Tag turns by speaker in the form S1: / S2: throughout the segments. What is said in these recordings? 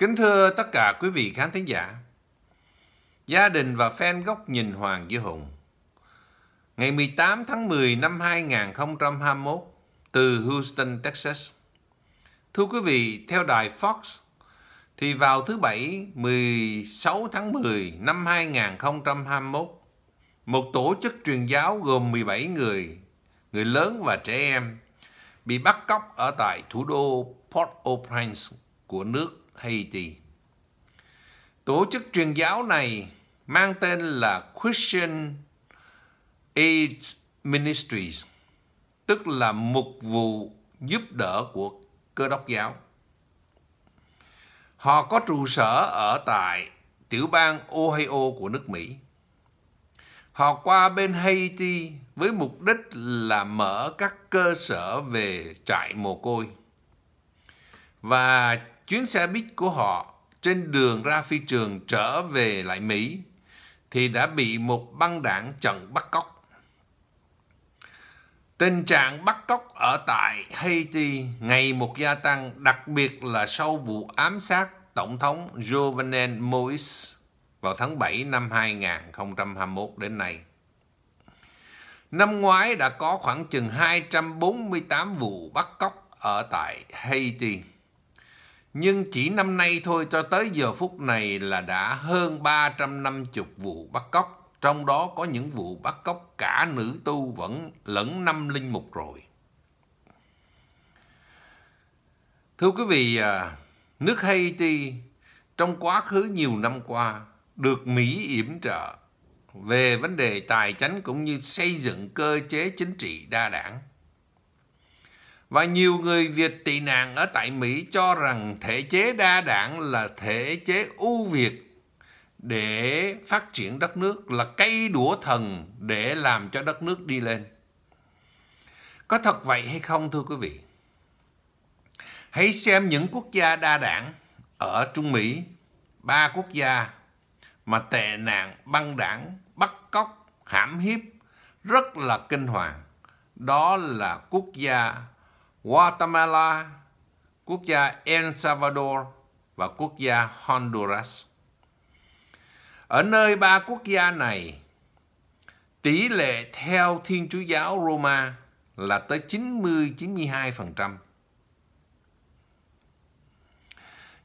S1: Kính thưa tất cả quý vị khán thính giả, gia đình và fan góc nhìn Hoàng Duy Hùng. Ngày 18 tháng 10 năm 2021 từ Houston, Texas. Thưa quý vị, theo đài Fox, thì vào thứ Bảy 16 tháng 10 năm 2021, một tổ chức truyền giáo gồm 17 người, người lớn và trẻ em, bị bắt cóc ở tại thủ đô Port-au-Prince của nước Haiti. Tổ chức truyền giáo này mang tên là Christian Aid Ministries, tức là mục vụ giúp đỡ của cơ đốc giáo. Họ có trụ sở ở tại tiểu bang Ohio của nước Mỹ. Họ qua bên Haiti với mục đích là mở các cơ sở về trại mồ côi và chuyến xe buýt của họ trên đường ra phi trường trở về lại Mỹ thì đã bị một băng đảng chặn bắt cóc. Tình trạng bắt cóc ở tại Haiti ngày một gia tăng, đặc biệt là sau vụ ám sát Tổng thống Jovenel Moïse vào tháng 7 năm 2021 đến nay. Năm ngoái đã có khoảng chừng 248 vụ bắt cóc ở tại Haiti. Nhưng chỉ năm nay thôi cho tới giờ phút này là đã hơn 350 vụ bắt cóc. Trong đó có những vụ bắt cóc cả nữ tu vẫn lẫn năm linh mục rồi. Thưa quý vị, à, nước Haiti trong quá khứ nhiều năm qua được Mỹ yểm trợ về vấn đề tài chính cũng như xây dựng cơ chế chính trị đa đảng. Và nhiều người Việt tị nạn ở tại Mỹ cho rằng thể chế đa đảng là thể chế ưu việt để phát triển đất nước là cây đũa thần để làm cho đất nước đi lên. Có thật vậy hay không thưa quý vị? Hãy xem những quốc gia đa đảng ở Trung Mỹ, ba quốc gia mà tệ nạn băng đảng, bắt cóc, hãm hiếp rất là kinh hoàng. Đó là quốc gia Guatemala, quốc gia El Salvador và quốc gia Honduras. Ở nơi ba quốc gia này, tỷ lệ theo Thiên Chúa giáo Roma là tới 90-92%.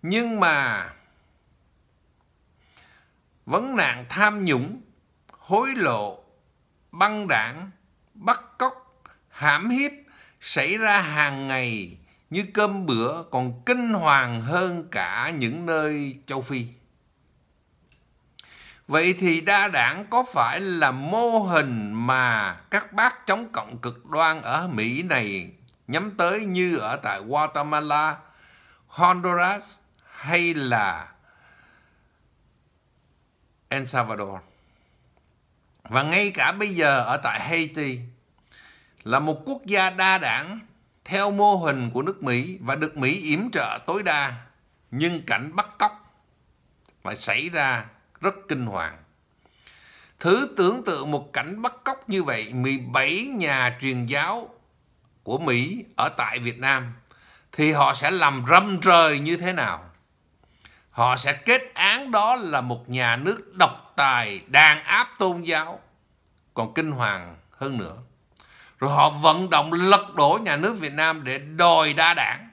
S1: Nhưng mà vấn nạn tham nhũng, hối lộ, băng đảng, bắt cóc, hãm hiếp xảy ra hàng ngày như cơm bữa còn kinh hoàng hơn cả những nơi châu Phi. Vậy thì đa đảng có phải là mô hình mà các bác chống cộng cực đoan ở Mỹ này nhắm tới như ở tại Guatemala, Honduras hay là El Salvador? Và ngay cả bây giờ ở tại Haiti, là một quốc gia đa đảng theo mô hình của nước Mỹ và được Mỹ yểm trợ tối đa, nhưng cảnh bắt cóc lại xảy ra rất kinh hoàng. Thứ tưởng tượng một cảnh bắt cóc như vậy, 17 nhà truyền giáo của Mỹ ở tại Việt Nam thì họ sẽ làm râm rời như thế nào? Họ sẽ kết án đó là một nhà nước độc tài đàn áp tôn giáo còn kinh hoàng hơn nữa rồi họ vận động lật đổ nhà nước Việt Nam để đòi đa đảng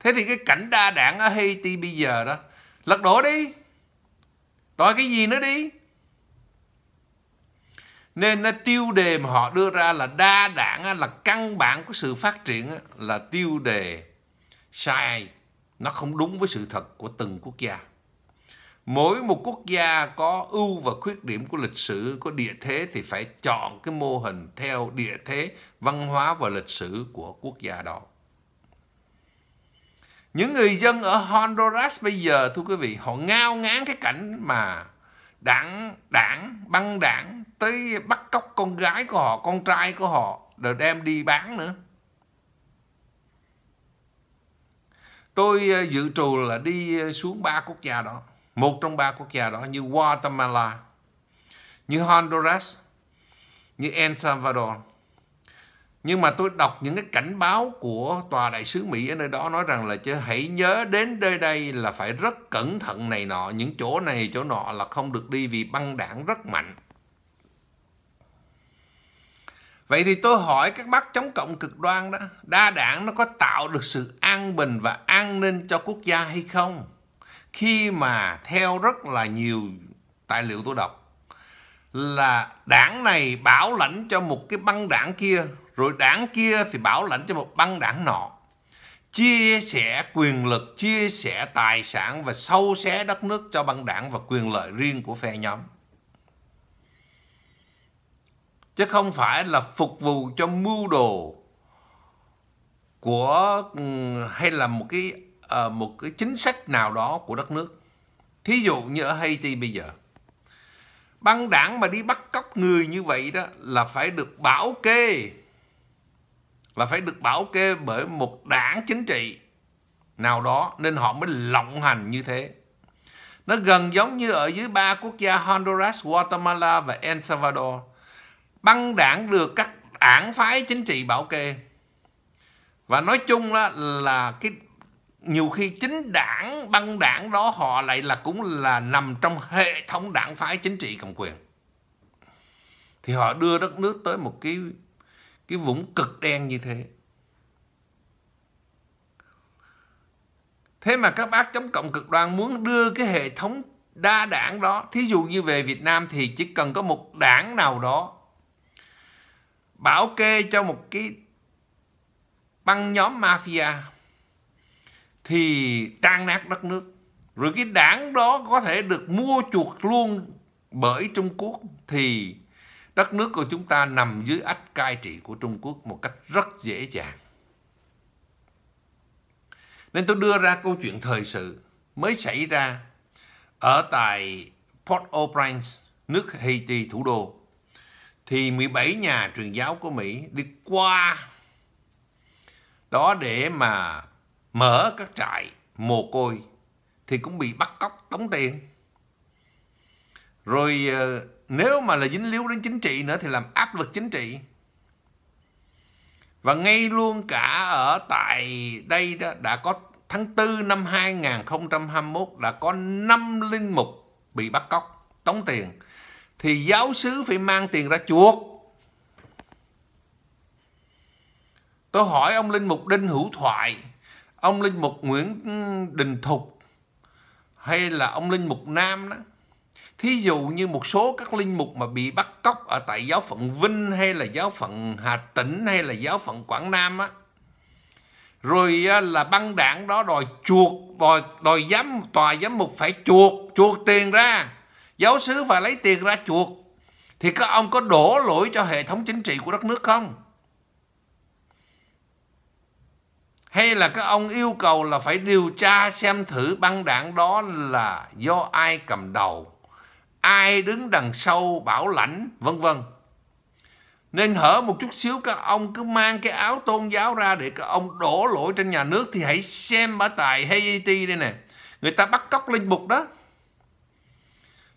S1: thế thì cái cảnh đa đảng ở Haiti bây giờ đó lật đổ đi đòi cái gì nữa đi nên nó tiêu đề mà họ đưa ra là đa đảng là căn bản của sự phát triển là tiêu đề sai nó không đúng với sự thật của từng quốc gia mỗi một quốc gia có ưu và khuyết điểm của lịch sử có địa thế thì phải chọn cái mô hình theo địa thế văn hóa và lịch sử của quốc gia đó những người dân ở Honduras bây giờ thưa quý vị họ ngao ngán cái cảnh mà đảng đảng băng đảng tới bắt cóc con gái của họ con trai của họ rồi đem đi bán nữa tôi ờ, dự trù là đi ờ, xuống ba quốc gia đó một trong ba quốc gia đó như Guatemala, như Honduras, như El Salvador. Nhưng mà tôi đọc những cái cảnh báo của tòa đại sứ Mỹ ở nơi đó nói rằng là chứ hãy nhớ đến nơi đây là phải rất cẩn thận này nọ, những chỗ này chỗ nọ là không được đi vì băng đảng rất mạnh. Vậy thì tôi hỏi các bác chống cộng cực đoan đó, đa đảng nó có tạo được sự an bình và an ninh cho quốc gia hay không? khi mà theo rất là nhiều tài liệu tôi đọc là đảng này bảo lãnh cho một cái băng đảng kia rồi đảng kia thì bảo lãnh cho một băng đảng nọ chia sẻ quyền lực chia sẻ tài sản và sâu xé đất nước cho băng đảng và quyền lợi riêng của phe nhóm chứ không phải là phục vụ cho mưu đồ của ừ, hay là một cái Ờ, một cái chính sách nào đó của đất nước. Thí dụ như ở Haiti bây giờ, băng đảng mà đi bắt cóc người như vậy đó là phải được bảo kê, là phải được bảo kê bởi một đảng chính trị nào đó nên họ mới lộng hành như thế. Nó gần giống như ở dưới ba quốc gia Honduras, Guatemala và El Salvador. Băng đảng được các đảng phái chính trị bảo kê. Và nói chung là, là cái nhiều khi chính đảng băng đảng đó họ lại là cũng là nằm trong hệ thống đảng phái chính trị cầm quyền thì họ đưa đất nước tới một cái cái vũng cực đen như thế thế mà các bác chống cộng cực đoan muốn đưa cái hệ thống đa đảng đó thí dụ như về Việt Nam thì chỉ cần có một đảng nào đó bảo kê cho một cái băng nhóm mafia thì tan nát đất nước. Rồi cái đảng đó có thể được mua chuộc luôn bởi Trung Quốc thì đất nước của chúng ta nằm dưới ách cai trị của Trung Quốc một cách rất dễ dàng. Nên tôi đưa ra câu chuyện thời sự mới xảy ra ở tại Port-au-Prince, nước Haiti, thủ đô. Thì 17 nhà truyền giáo của Mỹ đi qua đó để mà mở các trại mồ côi thì cũng bị bắt cóc tống tiền. Rồi ờ, nếu mà là dính líu đến chính trị nữa thì làm áp lực chính trị. Và ngay luôn cả ở tại đây đó đã có tháng 4 năm 2021 đã có 5 linh mục bị bắt cóc tống tiền. Thì giáo sứ phải mang tiền ra chuộc. Tôi hỏi ông Linh Mục Đinh Hữu Thoại ông linh mục nguyễn đình thục hay là ông linh mục nam đó thí dụ như một số các linh mục mà bị bắt cóc ở tại giáo phận vinh hay là giáo phận hà tĩnh hay là giáo phận quảng nam á rồi là băng đảng đó đòi chuột đòi đòi giám tòa giám mục phải chuột chuột tiền ra giáo sứ phải lấy tiền ra chuột thì các ông có đổ lỗi cho hệ thống chính trị của đất nước không là các ông yêu cầu là phải điều tra xem thử băng đảng đó là do ai cầm đầu, ai đứng đằng sau bảo lãnh, vân vân. Nên hở một chút xíu các ông cứ mang cái áo tôn giáo ra để các ông đổ lỗi trên nhà nước thì hãy xem ở tại Haiti đây nè. Người ta bắt cóc linh mục đó.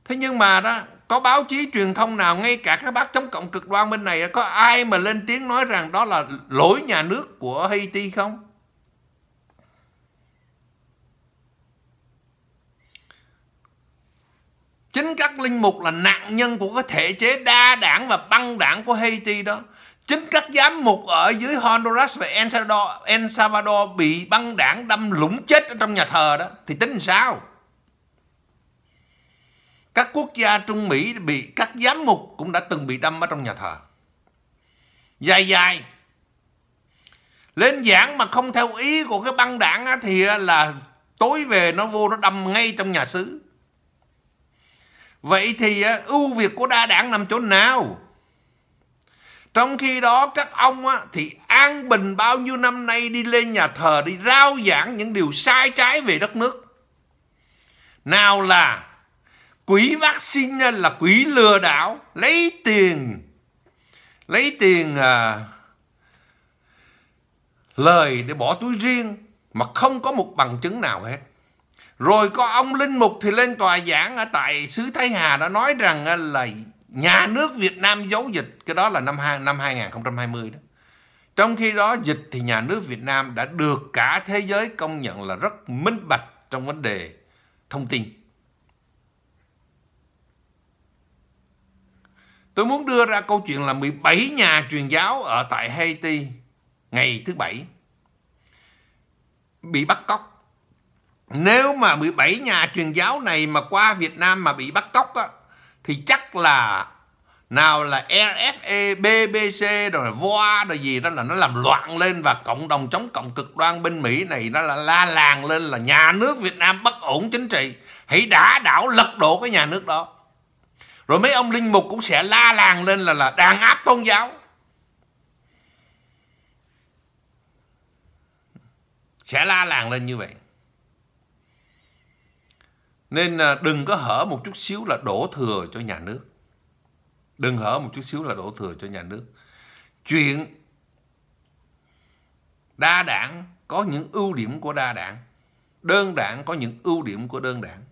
S1: Thế nhưng mà đó, có báo chí truyền thông nào ngay cả các bác chống cộng cực đoan bên này có ai mà lên tiếng nói rằng đó là lỗi nhà nước của Haiti không? Chính các linh mục là nạn nhân của cái thể chế đa đảng và băng đảng của Haiti đó. Chính các giám mục ở dưới Honduras và El Salvador, El Salvador bị băng đảng đâm lũng chết ở trong nhà thờ đó. Thì tính làm sao? Các quốc gia Trung Mỹ bị các giám mục cũng đã từng bị đâm ở trong nhà thờ. Dài dài. Lên giảng mà không theo ý của cái băng đảng á, thì là tối về nó vô nó đâm ngay trong nhà xứ Vậy thì ưu việt của đa đảng nằm chỗ nào? Trong khi đó các ông á, thì an bình bao nhiêu năm nay đi lên nhà thờ đi rao giảng những điều sai trái về đất nước. Nào là quỹ vaccine là quỹ lừa đảo, lấy tiền, lấy tiền à, lời để bỏ túi riêng mà không có một bằng chứng nào hết. Rồi có ông Linh Mục thì lên tòa giảng ở tại xứ Thái Hà đã nói rằng ờ, là nhà nước Việt Nam giấu dịch, cái đó là năm năm 2020 đó. Trong khi đó dịch thì nhà nước Việt Nam đã được cả thế giới công nhận là rất minh bạch trong vấn đề thông tin. Tôi muốn đưa ra câu chuyện là 17 nhà truyền giáo ở tại Haiti ngày thứ Bảy bị bắt cóc nếu mà 17 nhà truyền giáo này mà qua Việt Nam mà bị bắt cóc á, thì chắc là nào là RFE, BBC rồi VOA rồi gì đó là nó làm loạn lên và cộng đồng chống cộng cực đoan bên Mỹ này nó là la làng lên là nhà nước Việt Nam bất ổn chính trị hãy đả đảo lật đổ cái nhà nước đó rồi mấy ông linh mục cũng sẽ la làng lên là là đàn áp tôn giáo sẽ la làng lên như vậy nên à, đừng có hở một chút xíu là đổ thừa cho nhà nước. Đừng hở một chút xíu là đổ thừa cho nhà nước. Chuyện đa đảng có những ưu điểm của đa đảng. Đơn đảng có những ưu điểm của đơn đảng.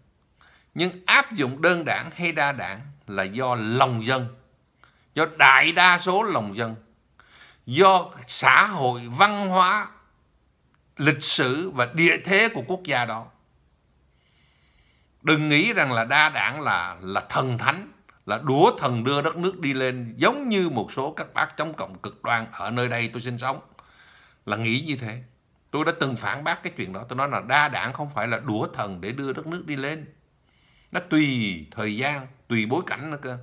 S1: Nhưng áp dụng đơn đảng hay đa đảng là do lòng dân. Do đại đa số lòng dân. Do xã hội, văn hóa, lịch sử và địa thế của quốc gia đó đừng nghĩ rằng là đa đảng là là thần thánh là đũa thần đưa đất nước đi lên giống như một số các bác chống cộng cực đoan ở nơi đây tôi sinh sống là nghĩ như thế tôi đã từng phản bác cái chuyện đó tôi nói là đa đảng không phải là đũa thần để đưa đất nước đi lên nó tùy thời gian tùy bối cảnh nữa cơ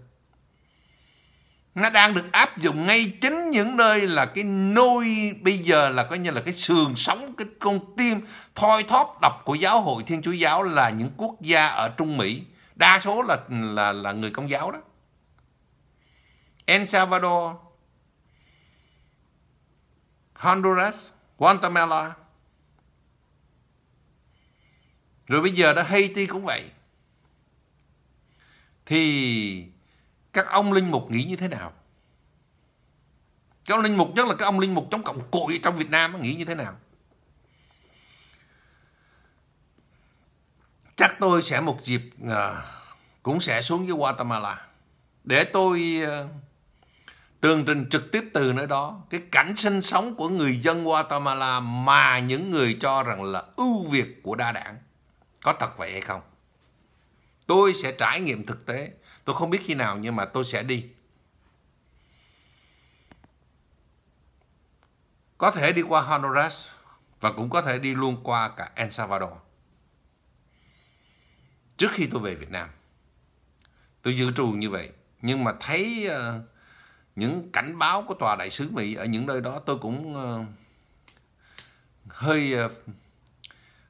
S1: nó đang được áp dụng ngay chính những nơi là cái nôi bây giờ là coi như là cái sườn sống cái con tim thoi thóp độc của giáo hội thiên chúa giáo là những quốc gia ở trung mỹ đa số là là là người công giáo đó el salvador honduras guatemala rồi bây giờ đó haiti cũng vậy thì các ông linh mục nghĩ như thế nào các ông linh mục nhất là các ông linh mục chống cộng cội trong Việt Nam nghĩ như thế nào chắc tôi sẽ một dịp uh, cũng sẽ xuống với Guatemala để tôi uh, tường trình trực tiếp từ nơi đó cái cảnh sinh sống của người dân Guatemala mà những người cho rằng là ưu việt của đa đảng có thật vậy hay không tôi sẽ trải nghiệm thực tế Tôi không biết khi nào nhưng mà tôi sẽ đi. Có thể đi qua Honduras và cũng có thể đi luôn qua cả El Salvador. Trước khi tôi về Việt Nam, tôi dự trù như vậy. Nhưng mà thấy uh, những cảnh báo của tòa đại sứ Mỹ ở những nơi đó tôi cũng uh, hơi uh,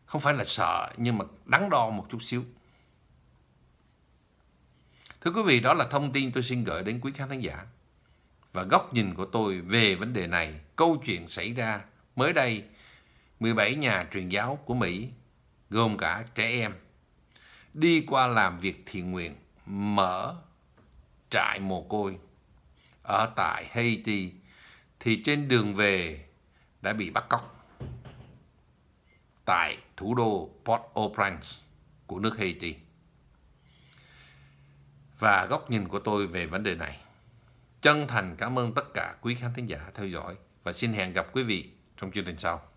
S1: không phải là sợ nhưng mà đắn đo một chút xíu Thưa quý vị, đó là thông tin tôi xin gửi đến quý khán thính giả. Và góc nhìn của tôi về vấn đề này, câu chuyện xảy ra mới đây, 17 nhà truyền giáo của Mỹ, gồm cả trẻ em, đi qua làm việc thiện nguyện, mở trại mồ côi ở tại Haiti, thì trên đường về đã bị bắt cóc tại thủ đô Port-au-Prince của nước Haiti và góc nhìn của tôi về vấn đề này. Chân thành cảm ơn tất cả quý khán thính giả theo dõi và xin hẹn gặp quý vị trong chương trình sau.